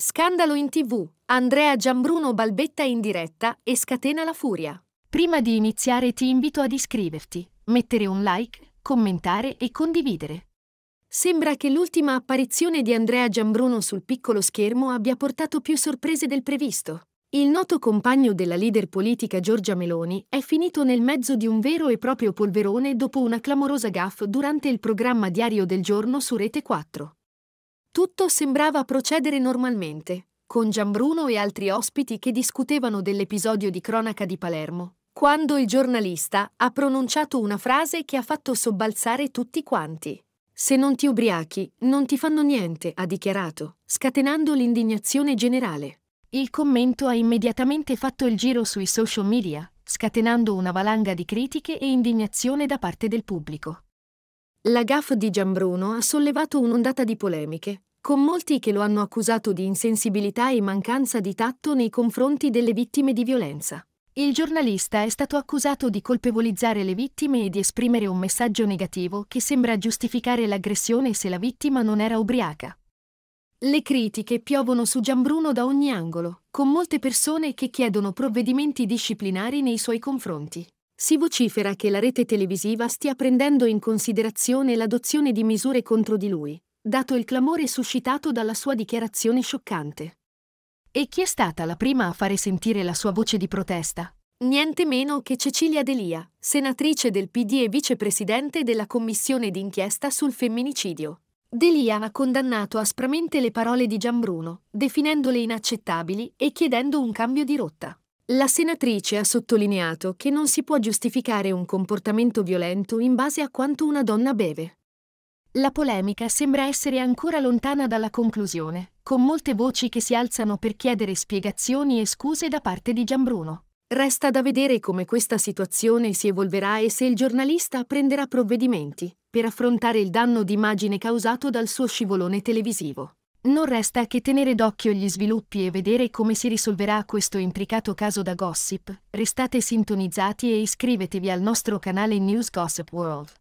Scandalo in tv. Andrea Giambruno balbetta in diretta e scatena la furia. Prima di iniziare ti invito ad iscriverti, mettere un like, commentare e condividere. Sembra che l'ultima apparizione di Andrea Giambruno sul piccolo schermo abbia portato più sorprese del previsto. Il noto compagno della leader politica Giorgia Meloni è finito nel mezzo di un vero e proprio polverone dopo una clamorosa gaffe durante il programma Diario del Giorno su Rete 4. Tutto sembrava procedere normalmente, con Gianbruno e altri ospiti che discutevano dell'episodio di cronaca di Palermo, quando il giornalista ha pronunciato una frase che ha fatto sobbalzare tutti quanti. Se non ti ubriachi, non ti fanno niente, ha dichiarato, scatenando l'indignazione generale. Il commento ha immediatamente fatto il giro sui social media, scatenando una valanga di critiche e indignazione da parte del pubblico. La gaffe di Gianbruno ha sollevato un'ondata di polemiche, con molti che lo hanno accusato di insensibilità e mancanza di tatto nei confronti delle vittime di violenza. Il giornalista è stato accusato di colpevolizzare le vittime e di esprimere un messaggio negativo che sembra giustificare l'aggressione se la vittima non era ubriaca. Le critiche piovono su Gianbruno da ogni angolo, con molte persone che chiedono provvedimenti disciplinari nei suoi confronti. Si vocifera che la rete televisiva stia prendendo in considerazione l'adozione di misure contro di lui, dato il clamore suscitato dalla sua dichiarazione scioccante. E chi è stata la prima a fare sentire la sua voce di protesta? Niente meno che Cecilia Delia, senatrice del PD e vicepresidente della commissione d'inchiesta sul femminicidio. Delia ha condannato aspramente le parole di Giambruno, definendole inaccettabili e chiedendo un cambio di rotta. La senatrice ha sottolineato che non si può giustificare un comportamento violento in base a quanto una donna beve. La polemica sembra essere ancora lontana dalla conclusione, con molte voci che si alzano per chiedere spiegazioni e scuse da parte di Gianbruno. Resta da vedere come questa situazione si evolverà e se il giornalista prenderà provvedimenti per affrontare il danno d'immagine causato dal suo scivolone televisivo. Non resta che tenere d'occhio gli sviluppi e vedere come si risolverà questo intricato caso da gossip. Restate sintonizzati e iscrivetevi al nostro canale News Gossip World.